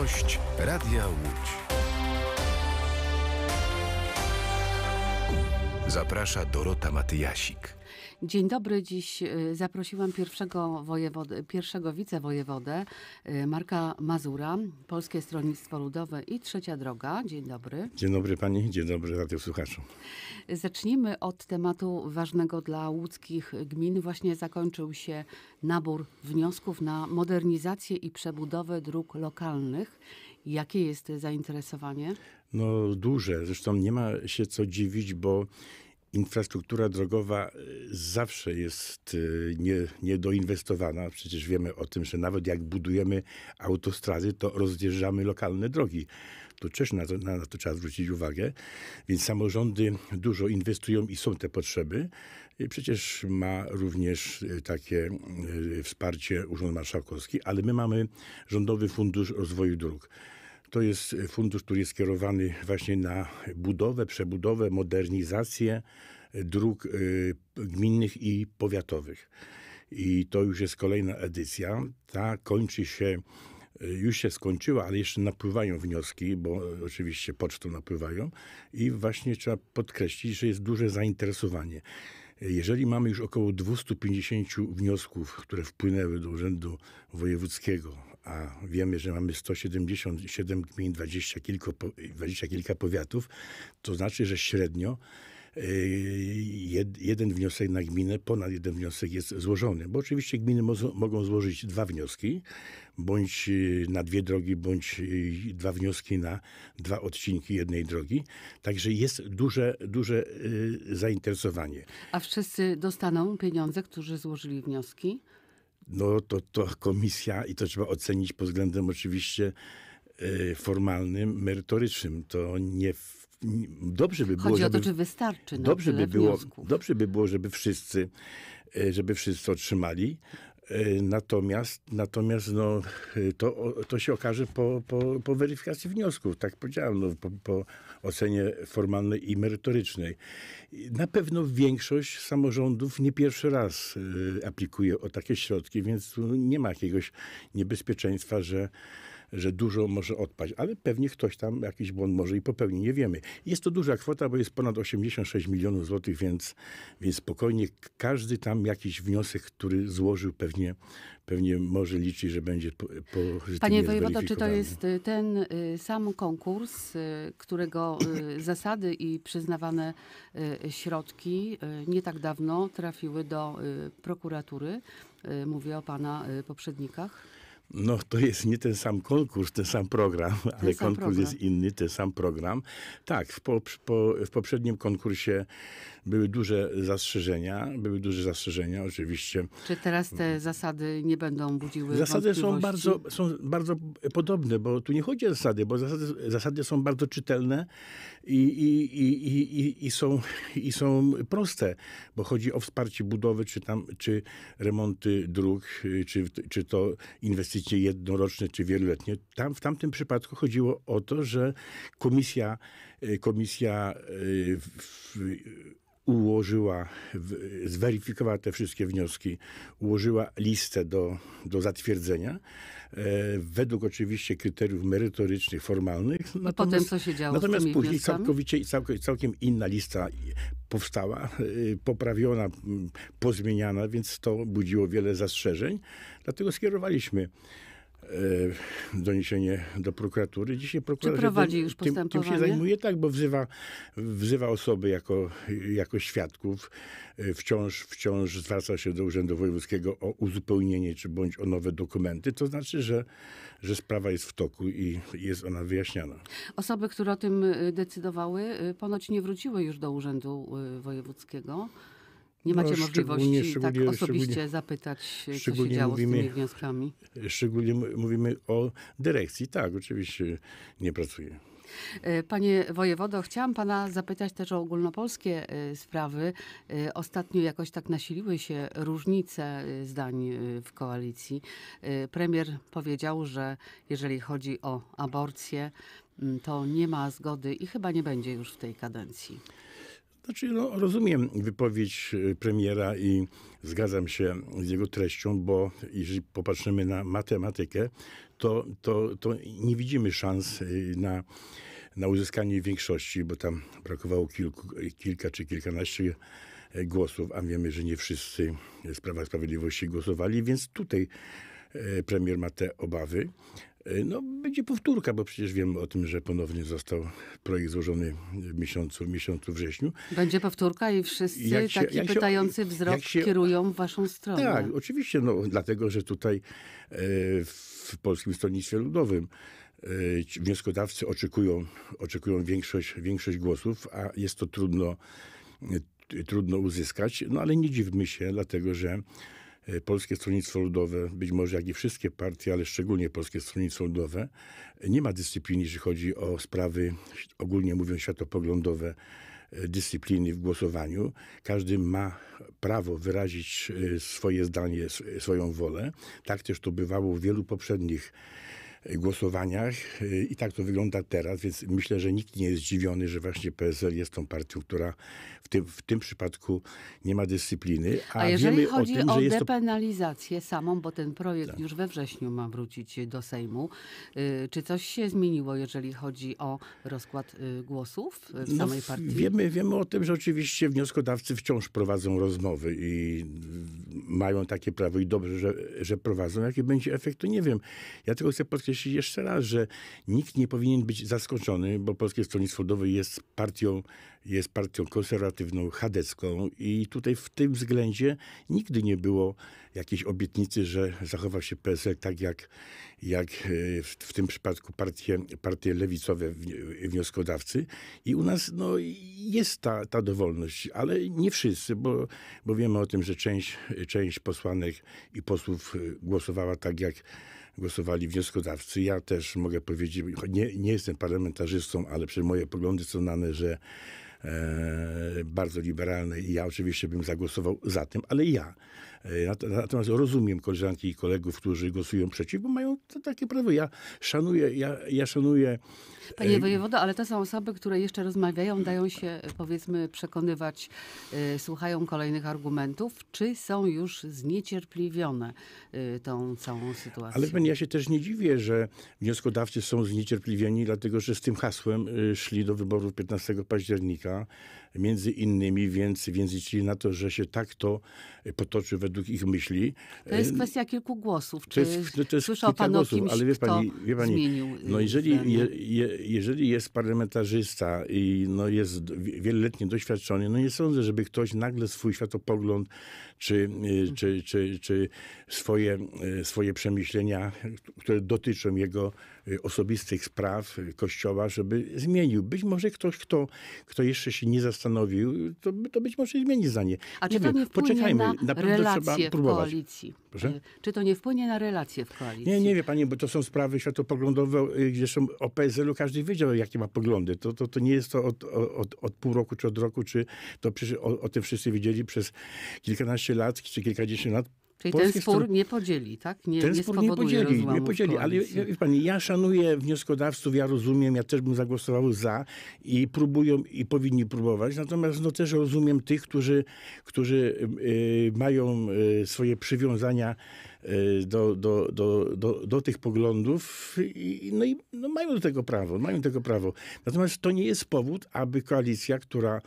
Gość Radia Łódź. Zaprasza Dorota Matyjasik. Dzień dobry. Dziś y, zaprosiłam pierwszego, wojewodę, pierwszego wicewojewodę y, Marka Mazura, Polskie Stronnictwo Ludowe i Trzecia Droga. Dzień dobry. Dzień dobry pani, dzień dobry radiosłuchaczu. Zacznijmy od tematu ważnego dla łódzkich gmin. Właśnie zakończył się nabór wniosków na modernizację i przebudowę dróg lokalnych. Jakie jest zainteresowanie? No duże. Zresztą nie ma się co dziwić, bo infrastruktura drogowa e, zawsze jest e, nie, niedoinwestowana. Przecież wiemy o tym, że nawet jak budujemy autostrady, to rozjeżdżamy lokalne drogi. To też na to, na to trzeba zwrócić uwagę. Więc samorządy dużo inwestują i są te potrzeby. Przecież ma również e, takie wsparcie Urząd Marszałkowski, ale my mamy Rządowy Fundusz Rozwoju Dróg. To jest fundusz, który jest skierowany właśnie na budowę, przebudowę, modernizację dróg y, gminnych i powiatowych. I to już jest kolejna edycja. Ta kończy się y, już się skończyła, ale jeszcze napływają wnioski, bo oczywiście pocztą napływają i właśnie trzeba podkreślić, że jest duże zainteresowanie. Jeżeli mamy już około 250 wniosków, które wpłynęły do Urzędu Wojewódzkiego a wiemy, że mamy 177 gmin, 20, kilku, 20 kilka powiatów, to znaczy, że średnio y, jeden wniosek na gminę, ponad jeden wniosek jest złożony. Bo oczywiście gminy mogą złożyć dwa wnioski, bądź y, na dwie drogi, bądź y, dwa wnioski na dwa odcinki jednej drogi. Także jest duże, duże zainteresowanie. A wszyscy dostaną pieniądze, którzy złożyli wnioski? no to, to komisja, i to trzeba ocenić pod względem oczywiście e, formalnym, merytorycznym. To nie dobrze by było. Chodzi o to, czy wystarczy. No, dobrze by, było, dobrze by było, żeby wszyscy, e, żeby wszyscy otrzymali. E, natomiast, natomiast no, to, to się okaże po, po, po weryfikacji wniosków, tak powiedziałem, no, po, po ocenie formalnej i merytorycznej. Na pewno większość samorządów nie pierwszy raz e, aplikuje o takie środki, więc tu nie ma jakiegoś niebezpieczeństwa, że że dużo może odpaść, ale pewnie ktoś tam jakiś błąd może i popełni, nie wiemy. Jest to duża kwota, bo jest ponad 86 milionów złotych, więc, więc spokojnie każdy tam jakiś wniosek, który złożył pewnie, pewnie może liczyć, że będzie pozytywnie Panie Wojewodo, czy to jest y, ten y, sam konkurs, y, którego zasady i przyznawane środki nie tak dawno trafiły do prokuratury? Mówię o pana poprzednikach. No, to jest nie ten sam konkurs, ten sam program, ten ale sam konkurs program. jest inny, ten sam program. Tak, w, po, po, w poprzednim konkursie były duże zastrzeżenia, były duże zastrzeżenia oczywiście. Czy teraz te zasady nie będą budziły Zasady są bardzo, są bardzo podobne, bo tu nie chodzi o zasady, bo zasady, zasady są bardzo czytelne i, i, i, i, i, są, i są proste, bo chodzi o wsparcie budowy, czy tam, czy remonty dróg, czy, czy to inwestycje jednoroczne, czy wieloletnie. Tam, w tamtym przypadku chodziło o to, że komisja Y, komisja y, ułożyła, zweryfikowała te wszystkie wnioski, ułożyła listę do, do zatwierdzenia, e, według oczywiście kryteriów merytorycznych, formalnych. Natomiast, potem co się działo Natomiast później wnioskami? całkowicie, całk, całkiem inna lista powstała, e, poprawiona, pozmieniana, więc to budziło wiele zastrzeżeń. Dlatego skierowaliśmy E, doniesienie do prokuratury. Dzisiaj prokuratura Czy prowadzi tym, już postępowanie? tym się zajmuje, tak, bo wzywa, wzywa osoby jako, jako świadków. E, wciąż, wciąż zwraca się do Urzędu Wojewódzkiego o uzupełnienie czy bądź o nowe dokumenty. To znaczy, że, że sprawa jest w toku i jest ona wyjaśniana. Osoby, które o tym y, decydowały, y, ponoć nie wróciły już do Urzędu y, Wojewódzkiego. Nie macie no, możliwości szczególnie, tak osobiście zapytać, co się działo z tymi wnioskami? Szczególnie mówimy o dyrekcji. Tak, oczywiście nie pracuję. E, panie wojewodo, chciałam pana zapytać też o ogólnopolskie e, sprawy. E, ostatnio jakoś tak nasiliły się różnice zdań w koalicji. Premier powiedział, że jeżeli chodzi o aborcję, to nie ma zgody i chyba nie będzie już w tej kadencji. Znaczy, no, rozumiem wypowiedź y, premiera i zgadzam się z jego treścią, bo jeżeli popatrzymy na matematykę, to, to, to nie widzimy szans y, na, na uzyskanie większości, bo tam brakowało kilku, kilka czy kilkanaście y, głosów, a wiemy, że nie wszyscy w sprawach sprawiedliwości głosowali, więc tutaj premier ma te obawy. E, no, będzie powtórka, bo przecież wiemy o tym, że ponownie został projekt złożony w miesiącu, w miesiącu wrześniu. Będzie powtórka i wszyscy się, taki pytający się, wzrok się, kierują w waszą stronę. Tak, oczywiście, no, dlatego, że tutaj e, w Polskim Stronnictwie Ludowym e, wnioskodawcy oczekują, oczekują większość, większość głosów, a jest to trudno, trudno uzyskać. No ale nie dziwmy się, dlatego że E, Polskie Stronnictwo Ludowe, być może jak i wszystkie partie, ale szczególnie Polskie Stronnictwo Ludowe, nie ma dyscypliny, jeśli chodzi o sprawy, ogólnie mówiąc, światopoglądowe, e, dyscypliny w głosowaniu. Każdy ma prawo wyrazić e, swoje zdanie, swoją wolę. Tak też to bywało w wielu poprzednich E, głosowaniach e, i tak to wygląda teraz, więc myślę, że nikt nie jest zdziwiony, że właśnie PSL jest tą partią, która w tym, w tym przypadku nie ma dyscypliny. A, a jeżeli chodzi o, tym, o depenalizację to... samą, bo ten projekt tak. już we wrześniu ma wrócić do Sejmu, y, czy coś się zmieniło, jeżeli chodzi o rozkład y, głosów w no, samej partii? Wiemy, wiemy o tym, że oczywiście wnioskodawcy wciąż prowadzą rozmowy i mają takie prawo i dobrze, że, że prowadzą. Jaki będzie efekt, to nie wiem. Ja tylko chcę podkreślić, podkreślić jeszcze raz, że nikt nie powinien być zaskoczony, bo Polskie Stronnictwo Ludowe jest partią, jest partią konserwatywną, chadecką i tutaj w tym względzie nigdy nie było jakiejś obietnicy, że zachowa się PSL tak jak, jak e, w, w tym przypadku partie, partie lewicowe wnioskodawcy. I u nas no, jest ta, ta dowolność, ale nie wszyscy, bo, bo wiemy o tym, że część, część posłanek i posłów e, głosowała tak jak głosowali wnioskodawcy. Ja też mogę powiedzieć, nie, nie jestem parlamentarzystą, ale przez moje poglądy są znane, że e, bardzo liberalne i ja oczywiście bym zagłosował za tym, ale ja E, natomiast rozumiem koleżanki i kolegów, którzy głosują przeciw, bo mają takie prawo. Ja szanuję, ja, ja szanuję. E, Panie wojewodo, ale to są osoby, które jeszcze rozmawiają, dają się powiedzmy przekonywać, e, słuchają kolejnych argumentów, czy są już zniecierpliwione tą całą sytuacją. Ale ja się też nie dziwię, że wnioskodawcy są zniecierpliwieni, dlatego że z tym hasłem szli do wyborów 15 października między innymi, więc, więc liczyli na to, że się tak to potoczy według ich myśli. To jest e, kwestia kilku głosów. Czy to jest, no to jest słyszał pan głosów, o kimś, ale wie pani, wie pani y, no jeżeli, je, je, jeżeli jest parlamentarzysta i no jest wieloletnie doświadczony, no nie sądzę, żeby ktoś nagle swój światopogląd czy, y, czy, czy, czy swoje, y, swoje przemyślenia, które dotyczą jego Y, osobistych spraw y, Kościoła, żeby zmienił. Być może ktoś, kto, kto jeszcze się nie zastanowił, to, to być może zmieni zdanie. A nie czy to nie wpłynie poczekajmy. na relacje trzeba próbować. w koalicji? Proszę? Y, czy to nie wpłynie na relacje w koalicji? Nie, nie wie pani, bo to są sprawy światopoglądowe. Zresztą o PSL-u każdy wiedział, jakie ma poglądy. To, to, to nie jest to od, od, od pół roku czy od roku, czy to przecież o, o tym wszyscy wiedzieli przez kilkanaście lat czy kilkadziesiąt lat Czyli ten spór nie podzieli, tak? Nie, ten nie spór nie podzieli, nie podzieli. Ale wie pani, ja szanuję wnioskodawców, ja rozumiem, ja też bym zagłosował za i próbują i powinni próbować. Natomiast no, też rozumiem tych, którzy, którzy y, mają y, swoje przywiązania y, do, do, do, do, do tych poglądów i, no i no, mają do tego prawo, mają do tego prawo. Natomiast to nie jest powód, aby koalicja, która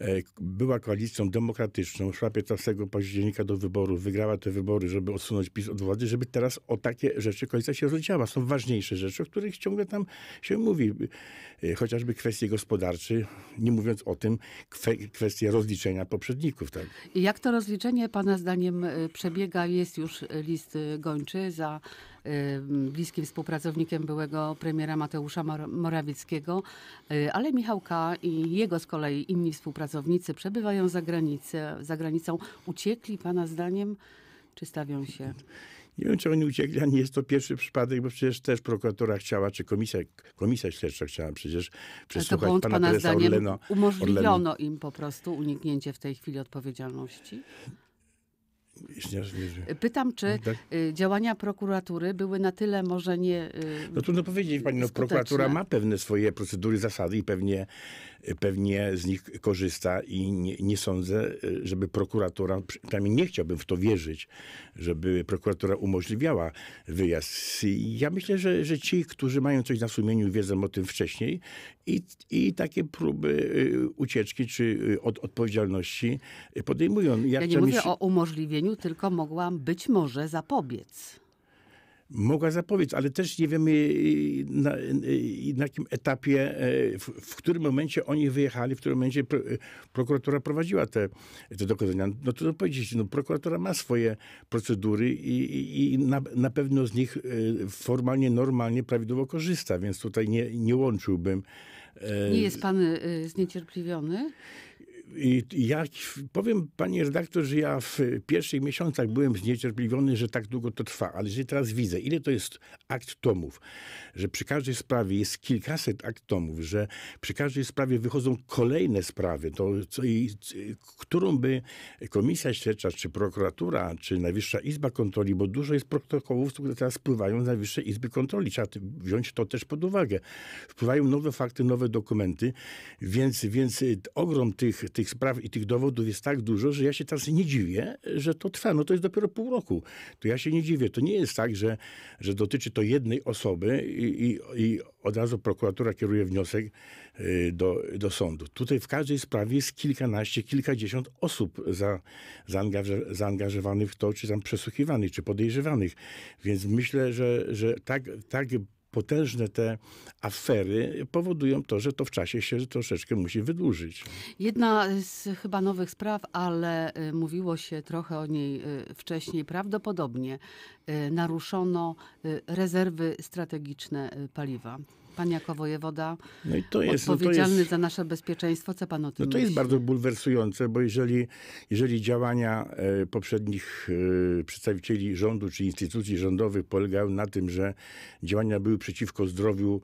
E, była koalicją demokratyczną, szła 15 października do wyborów, wygrała te wybory, żeby odsunąć PiS od władzy, żeby teraz o takie rzeczy koalicja się rozdziała. Są ważniejsze rzeczy, o których ciągle tam się mówi. E, chociażby kwestie gospodarcze, nie mówiąc o tym, kwestie rozliczenia poprzedników. Tak? Jak to rozliczenie Pana zdaniem e, przebiega? Jest już list gończy za Y, bliskim współpracownikiem byłego premiera Mateusza Morawieckiego, y, ale Michał K. i jego z kolei inni współpracownicy przebywają za, granicę, za granicą. Uciekli Pana zdaniem, czy stawią się? Nie wiem, czy oni uciekli, a nie jest to pierwszy przypadek, bo przecież też prokuratura chciała, czy komisja, komisja śledcza chciała przecież przesłuchać to pana, pana zdaniem Orleno. Umożliwiono Orlenu. im po prostu uniknięcie w tej chwili odpowiedzialności? Pytam, czy no tak? Y, działania prokuratury były na tyle może nie. Y, no trudno powiedzieć, pani, no, prokuratura ma pewne swoje procedury, zasady i pewnie, y, pewnie z nich korzysta i nie, nie sądzę, żeby prokuratura, przynajmniej nie chciałbym w to wierzyć, żeby prokuratura umożliwiała wyjazd. Ja myślę, że, że ci, którzy mają coś na sumieniu, wiedzą o tym wcześniej i, i takie próby ucieczki czy od odpowiedzialności podejmują. Ja, ja nie mówię o umożliwieniu tylko mogłam być może zapobiec. Mogła zapobiec, ale też nie wiemy y, na, y, y, na jakim etapie, e, w, w, którym momencie oni wyjechali, w którym momencie pro, prokuratura prowadziła te, te No to powiedzieć, no prokuratura ma swoje procedury i, i, i na, na, pewno z nich formalnie, normalnie, prawidłowo korzysta, więc tutaj nie, nie łączyłbym. E, nie jest pan zniecierpliwiony? Ja powiem, panie redaktor, że ja w pierwszych miesiącach byłem zniecierpliwiony, że tak długo to trwa, ale jeżeli teraz widzę, ile to jest akt tomów, że przy każdej sprawie jest kilkaset akt tomów, że przy każdej sprawie wychodzą kolejne sprawy, to co i, którą by Komisja Śledcza, czy prokuratura, czy Najwyższa Izba Kontroli, bo dużo jest protokołów, które teraz wpływają z Najwyższej Izby Kontroli, trzeba wziąć to też pod uwagę. Wpływają nowe fakty, nowe dokumenty, więc, więc y, ogrom tych tych spraw i tych dowodów jest tak dużo, że ja się teraz nie dziwię, że to trwa. No to jest dopiero pół roku. To ja się nie dziwię. To nie jest tak, że, że dotyczy to jednej osoby i, i, i od razu prokuratura kieruje wniosek y, do, do sądu. Tutaj w każdej sprawie jest kilkanaście, kilkadziesiąt osób za, zaangażowanych w to, czy tam przesłuchiwanych, czy podejrzewanych. Więc myślę, że, że tak, tak potężne te afery powodują to, że to w czasie się troszeczkę musi wydłużyć. Jedna z chyba nowych spraw, ale y, mówiło się trochę o niej y, wcześniej. Prawdopodobnie y, naruszono rezerwy strategiczne paliwa pan jako wojewoda no i to jest, no odpowiedzialny no jest, za nasze bezpieczeństwo. Co pan o tym no To myśli? jest bardzo bulwersujące, bo jeżeli, jeżeli działania e, poprzednich e, przedstawicieli rządu czy instytucji rządowych polegały na tym, że działania były przeciwko zdrowiu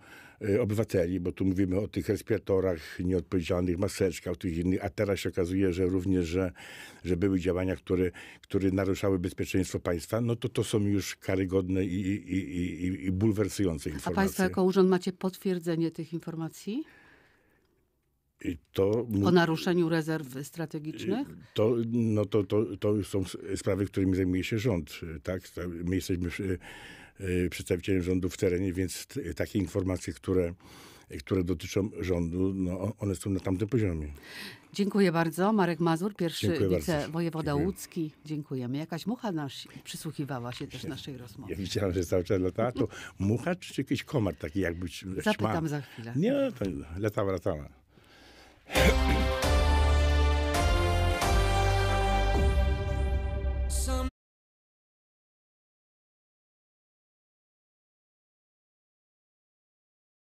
Y, obywateli, bo tu mówimy o tych respiratorach nieodpowiedzialnych, maseczkach, tych innych, a teraz się okazuje, że również, że, że były działania, które, które naruszały bezpieczeństwo państwa, no to to są już karygodne i, i, i, i bulwersujące informacje. A państwo jako urząd macie potwierdzenie tych informacji? Y, to, o naruszeniu rezerw strategicznych? Y, to, no to, to, to są sprawy, którymi zajmuje się rząd. Tak? My jesteśmy Y, przedstawicielem rządu w terenie, więc takie informacje, które które dotyczą rządu, no one są na tamtym poziomie. Dziękuję bardzo. Marek Mazur, pierwszy Dziękuję wicewojewoda Dziękuję. łódzki. Dziękujemy. Jakaś mucha nasz przysłuchiwała się też ja, naszej rozmowie. Ja widziałem, że cały czas latała. To mucha czy jakiś komar taki jakby? Zapytam za chwilę. Nie, to latała, latała.